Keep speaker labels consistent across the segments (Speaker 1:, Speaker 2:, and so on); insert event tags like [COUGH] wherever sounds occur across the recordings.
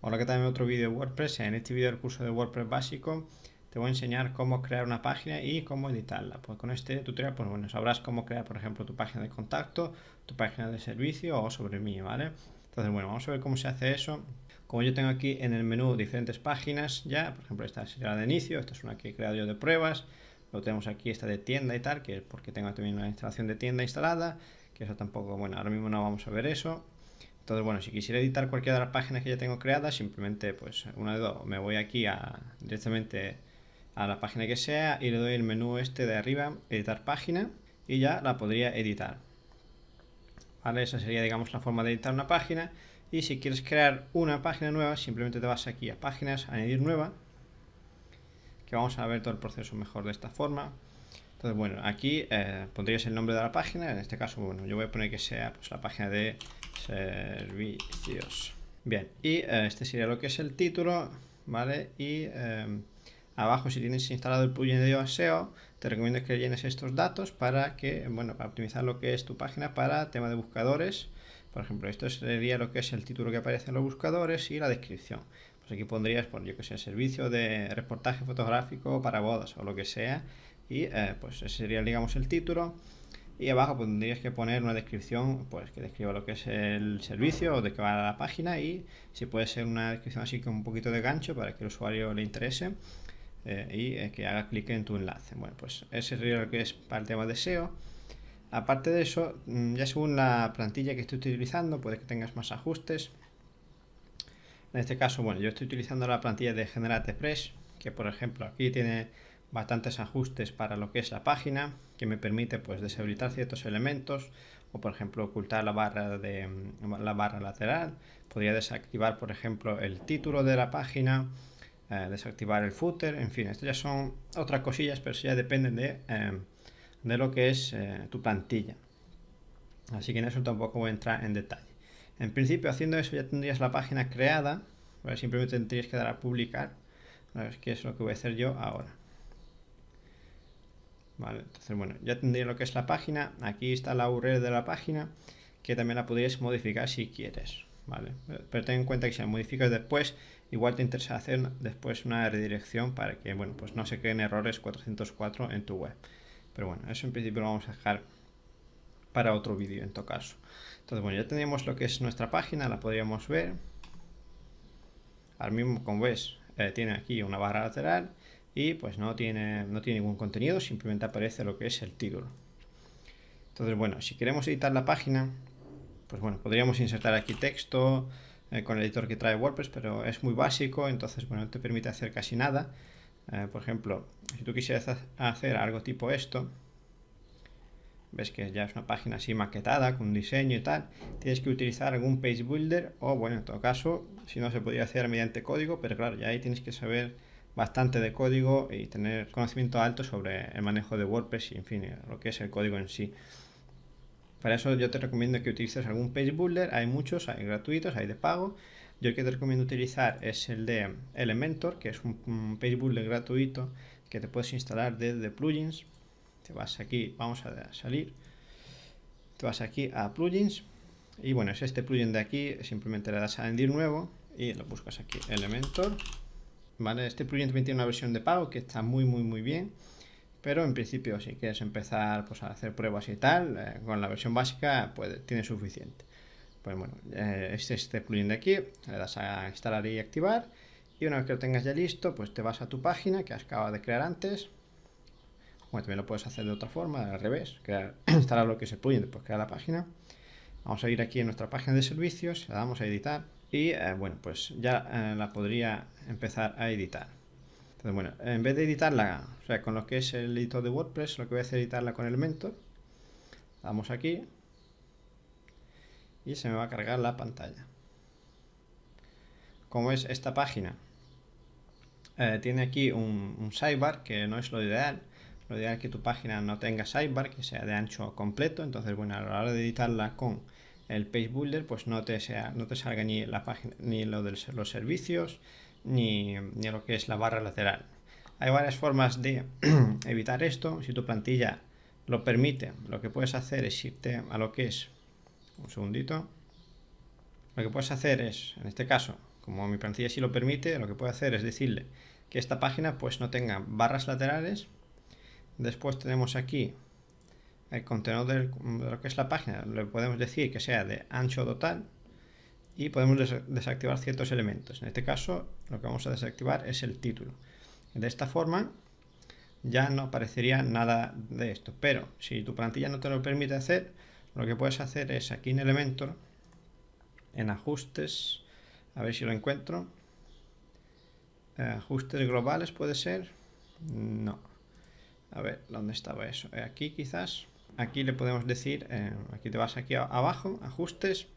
Speaker 1: Hola, que tal? Otro vídeo de WordPress. En este vídeo del curso de WordPress básico te voy a enseñar cómo crear una página y cómo editarla. Pues con este tutorial, pues bueno, sabrás cómo crear, por ejemplo, tu página de contacto, tu página de servicio o sobre mí, ¿vale? Entonces, bueno, vamos a ver cómo se hace eso. Como yo tengo aquí en el menú diferentes páginas ya, por ejemplo, esta la de inicio, esta es una que he creado yo de pruebas, lo tenemos aquí esta de tienda y tal, que es porque tengo también una instalación de tienda instalada, que eso tampoco, bueno, ahora mismo no vamos a ver eso. Entonces, bueno, si quisiera editar cualquiera de las páginas que ya tengo creadas, simplemente, pues, una de dos, me voy aquí directamente a la página que sea y le doy el menú este de arriba, editar página, y ya la podría editar. ¿Vale? Esa sería, digamos, la forma de editar una página. Y si quieres crear una página nueva, simplemente te vas aquí a páginas, añadir nueva, que vamos a ver todo el proceso mejor de esta forma. Entonces, bueno, aquí eh, pondrías el nombre de la página. En este caso, bueno, yo voy a poner que sea pues, la página de servicios. Bien, y eh, este sería lo que es el título, ¿vale? Y eh, abajo, si tienes instalado el plugin de SEO, te recomiendo que llenes estos datos para que, bueno, para optimizar lo que es tu página para tema de buscadores. Por ejemplo, esto sería lo que es el título que aparece en los buscadores y la descripción. Pues aquí pondrías, pues yo que sé, servicio de reportaje fotográfico para bodas o lo que sea, y eh, pues ese sería, digamos, el título. Y abajo pues, tendrías que poner una descripción pues que describa lo que es el servicio o de qué va la página y si puede ser una descripción así con un poquito de gancho para que el usuario le interese eh, y eh, que haga clic en tu enlace. Bueno, pues ese sería lo que es parte el tema de SEO. Aparte de eso, mm, ya según la plantilla que estoy utilizando, puede que tengas más ajustes. En este caso, bueno, yo estoy utilizando la plantilla de Generate Express, que por ejemplo aquí tiene bastantes ajustes para lo que es la página que me permite pues deshabilitar ciertos elementos o por ejemplo ocultar la barra de mm, la barra lateral podría desactivar por ejemplo el título de la página eh, desactivar el footer en fin esto ya son otras cosillas pero ya dependen de, em, de lo que es eh, tu plantilla así que en eso tampoco voy a entrar en detalle en principio haciendo eso ya tendrías la página creada simplemente tendrías que dar a publicar que es lo que voy a hacer yo ahora Vale, entonces, bueno, ya tendría lo que es la página. Aquí está la URL de la página, que también la podrías modificar si quieres. Vale, pero ten en cuenta que si la modificas después, igual te interesa hacer después una redirección para que, bueno, pues no se creen errores 404 en tu web. Pero bueno, eso en principio lo vamos a dejar para otro vídeo en todo caso. Entonces, bueno, ya tenemos lo que es nuestra página, la podríamos ver. Ahora mismo, como ves, eh, tiene aquí una barra lateral y pues no tiene, no tiene ningún contenido, simplemente aparece lo que es el título. Entonces, bueno, si queremos editar la página, pues bueno, podríamos insertar aquí texto eh, con el editor que trae WordPress, pero es muy básico, entonces, bueno, no te permite hacer casi nada. Eh, por ejemplo, si tú quisieras hacer algo tipo esto, ves que ya es una página así maquetada, con diseño y tal, tienes que utilizar algún page builder o bueno, en todo caso, si no se podría hacer mediante código, pero claro, ya ahí tienes que saber bastante de código y tener conocimiento alto sobre el manejo de WordPress y, en fin, lo que es el código en sí. Para eso yo te recomiendo que utilices algún page builder, hay muchos, hay gratuitos, hay de pago. Yo que te recomiendo utilizar es el de Elementor, que es un, page builder gratuito que te puedes instalar desde plugins. Te vas aquí, vamos a salir. Te vas aquí a plugins y bueno, es este plugin de aquí, simplemente le das a añadir nuevo y lo buscas aquí, Elementor. ¿vale? Este plugin también tiene una versión de pago que está muy, muy, muy bien. Pero en principio, si quieres empezar pues, a hacer pruebas y tal, eh, con la versión básica pues, tiene suficiente. Pues bueno, este este plugin de aquí, le das a instalar y activar. Y una vez que lo tengas ya listo, pues te vas a tu página que has acabado de crear antes. Bueno, también lo puedes hacer de otra forma, al revés, [CLEARS THROAT] instalar lo que es el plugin, después crear la página. Vamos a ir aquí en nuestra página de servicios, le damos a editar y eh, bueno, pues ya eh, la podría empezar a editar. Entonces, bueno, en vez de editarla, con lo que es el editor de WordPress, lo que voy a hacer es editarla con el mentor vamos aquí y se me va a cargar la pantalla. Como es esta página, eh, tiene aquí un, un sidebar que no es lo ideal. Lo ideal es que tu página no tenga sidebar, que sea de ancho completo. Entonces, bueno, a la hora de editarla con el page builder pues no te, sea, no te salga ni la página, ni lo de los servicios, ni, lo que es la barra lateral. Hay varias formas de [CLEARS THROAT] evitar esto. Si tu plantilla lo permite, lo que puedes hacer es irte a lo que es un segundito. Lo que puedes hacer es, en este caso, como mi plantilla sí lo permite, lo que puedo hacer es decirle que esta página pues no tenga barras laterales. Después tenemos aquí el contenido de lo que es la página le podemos decir que sea de ancho total y podemos desactivar ciertos elementos. En este caso lo que vamos a desactivar es el título. De esta forma ya no aparecería nada de esto, pero si tu plantilla no te lo permite hacer, lo que puedes hacer es aquí en Elementor, en Ajustes, a ver si lo encuentro, eh, Ajustes globales puede ser, no, a ver, ¿dónde estaba eso? Eh, aquí quizás. Aquí le podemos decir, eh, aquí te vas aquí abajo, ajustes,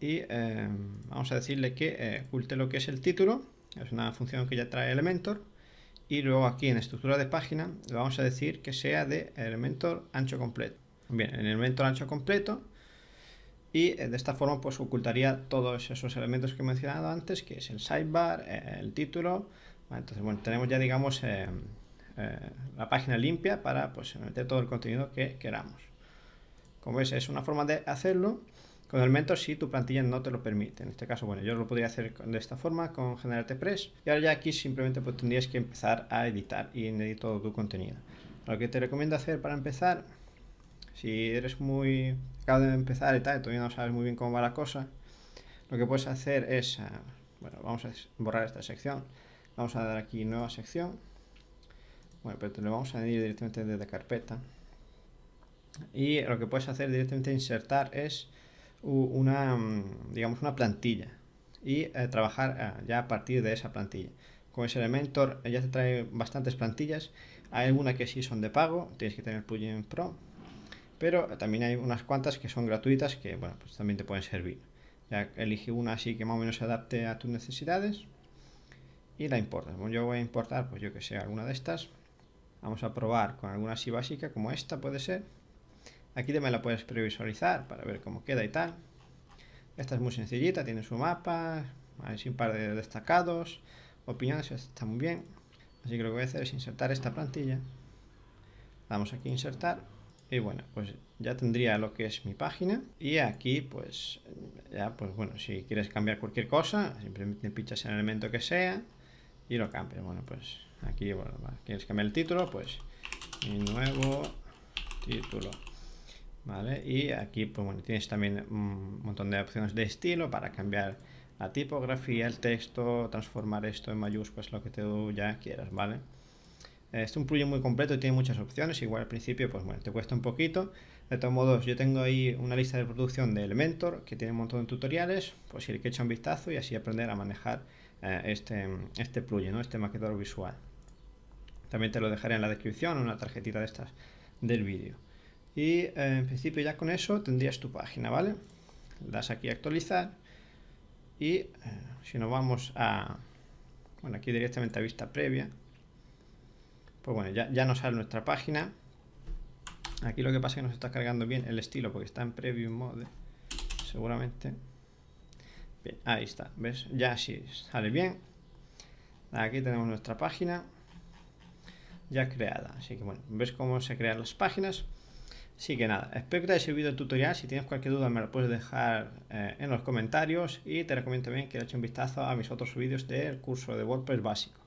Speaker 1: y eh, vamos a decirle que eh, oculte lo que es el título, es una función que ya trae Elementor, y luego aquí en estructura de página le vamos a decir que sea de Elementor ancho completo. Bien, en Elementor ancho completo, y de esta forma pues ocultaría todos esos elementos que he mencionado antes, que es el sidebar, el título, entonces bueno, tenemos ya digamos eh, la página limpia para pues, meter todo el contenido que queramos. Como ves, es una forma de hacerlo con el elementos si tu plantilla no te lo permite. En este caso, bueno, yo lo podría hacer de esta forma con GeneratePress Press y ahora ya aquí simplemente pues, tendrías que empezar a editar y editar todo tu contenido. Lo que te recomiendo hacer para empezar, si eres muy acabo de empezar y tal, todavía no sabes muy bien cómo va la cosa, lo que puedes hacer es, eh, bueno, vamos a borrar esta sección, vamos a dar aquí nueva sección pero te lo vamos a añadir directamente desde carpeta. Y lo que puedes hacer directamente insertar es una, mm, digamos, una plantilla y eh, trabajar ah, ya a partir de esa plantilla. Con ese Elementor eh, ya te trae bastantes plantillas. Hay algunas que sí son de pago, tienes que tener plugin pro, pero también hay unas cuantas que son gratuitas que bueno, pues también te pueden servir. Ya elige una así que más o menos se adapte a tus necesidades y la importas. yo voy a importar, pues yo que sé, alguna de estas. Vamos a probar con alguna así básica como esta puede ser. Aquí también la puedes previsualizar para ver cómo queda y tal. Esta es muy sencillita, tiene su mapa, hay un par de destacados, opiniones, está muy bien. Así que lo que voy a hacer es insertar esta plantilla. Damos aquí insertar y bueno, pues ya tendría lo que es mi página y aquí pues ya pues bueno, si quieres cambiar cualquier cosa, simplemente pinchas en el elemento que sea y lo cambias. Bueno, pues Aquí, bueno, quieres cambiar el título, pues mi nuevo título. ¿Vale? Y aquí pues, bueno, tienes también un montón de opciones de estilo para cambiar la tipografía, el texto, transformar esto en mayúsculas, lo que tú ya quieras, ¿vale? Este es un plugin muy completo y tiene muchas opciones, igual al principio pues bueno, te cuesta un poquito. De todos modos, yo tengo ahí una lista de producción de Elementor que tiene un montón de tutoriales, pues si que echa un vistazo y así aprender a manejar eh, este, este plugin, ¿no? este maquetador visual. También te lo dejaré en la descripción, una tarjetita de estas del vídeo. Y eh, en principio ya con eso tendrías tu página, ¿vale? das aquí a actualizar y eh, si nos vamos a, bueno, aquí directamente a vista previa, pues bueno, ya, ya nos sale nuestra página. Aquí lo que pasa es que nos está cargando bien el estilo porque está en preview mode, seguramente. Bien, ahí está, ¿ves? Ya sí sale bien. Aquí tenemos nuestra página ya creada. Así que bueno, ves cómo se crean las páginas. Así que nada, espero que te haya servido el tutorial. Si tienes cualquier duda me lo puedes dejar eh, en los comentarios y te recomiendo también que le eches un vistazo a mis otros vídeos del curso de WordPress básico.